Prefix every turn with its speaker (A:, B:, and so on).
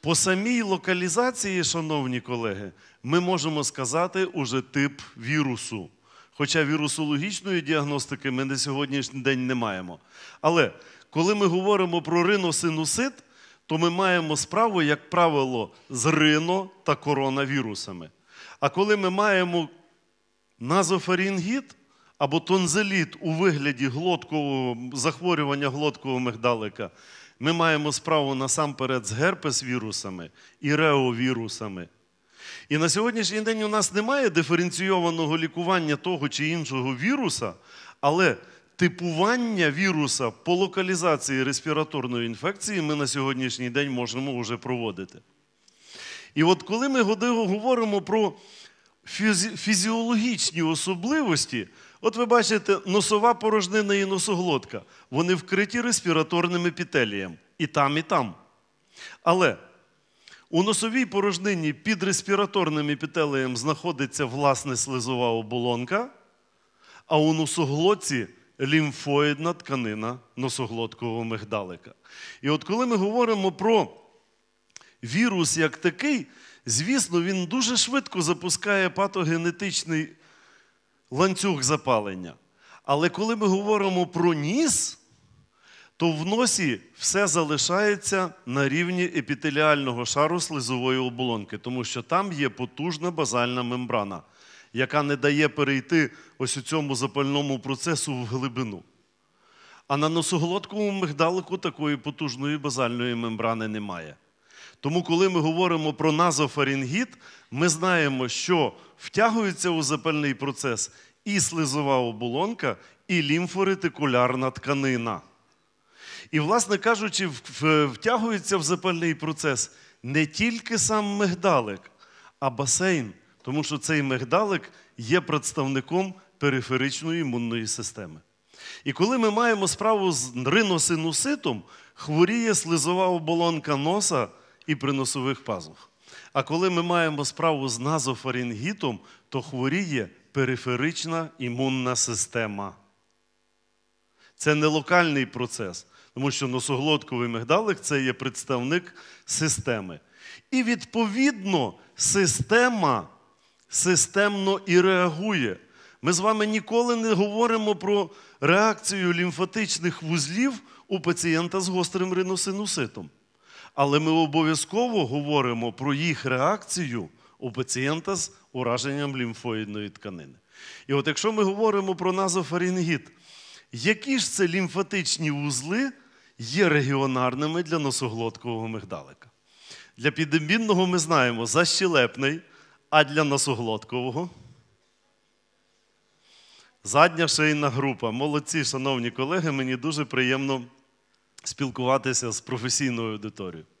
A: По самій локалізації, шановні колеги, ми можемо сказати уже тип вірусу. Хоча вірусологічної діагностики ми на сьогоднішній день не маємо. Але коли ми говоримо про риносинусит, то ми маємо справу, як правило, з рино та коронавірусами. А коли ми маємо назофарінгіт або тонзеліт у вигляді глоткового захворювання глоткового мигдалика, ми маємо справу насамперед з герпес-вірусами і реовірусами. І на сьогоднішній день у нас немає диференційованого лікування того чи іншого віруса, але типування віруса по локалізації респіраторної інфекції ми на сьогоднішній день можемо вже проводити. І от коли ми говоримо про фізіологічні особливості, От ви бачите, носова порожнина і носоглотка. Вони вкриті респіраторним епітелієм. І там, і там. Але у носовій порожнині під респіраторним епітелієм знаходиться власне слизова оболонка, а у носоглотці лімфоїдна тканина носоглоткового мигдалика. І от коли ми говоримо про вірус як такий, звісно, він дуже швидко запускає патогенетичний ланцюг запалення. Але коли ми говоримо про ніс, то в носі все залишається на рівні епітеліального шару слизової оболонки, тому що там є потужна базальна мембрана, яка не дає перейти ось у цьому запальному процесу в глибину. А на носоглотковому мигдалику такої потужної базальної мембрани немає. Тому, коли ми говоримо про назофарінгіт, ми знаємо, що втягується у запальний процес і слизова оболонка, і лімфоретикулярна тканина. І, власне кажучи, втягується в запальний процес не тільки сам мигдалик, а басейн, тому що цей мигдалик є представником периферичної імунної системи. І коли ми маємо справу з риносинуситом, хворіє слизова оболонка носа і при носових пазух. А коли ми маємо справу з назофарінгітом, то хворіє периферична імунна система. Це не локальний процес, тому що носоглотковий мигдалик це є представник системи. І відповідно система системно і реагує. Ми з вами ніколи не говоримо про реакцію лімфатичних вузлів у пацієнта з гострим риносинуситом. Але ми обов'язково говоримо про їх реакцію у пацієнта з ураженням лімфоїдної тканини. І от якщо ми говоримо про назофарингіт, які ж це лімфатичні вузли є регіонарними для носоглоткового мигдалика? Для підемінного ми знаємо защелепний, а для носоглоткового задня шейна група. Молодці, шановні колеги, мені дуже приємно спілкуватися з професійною аудиторією.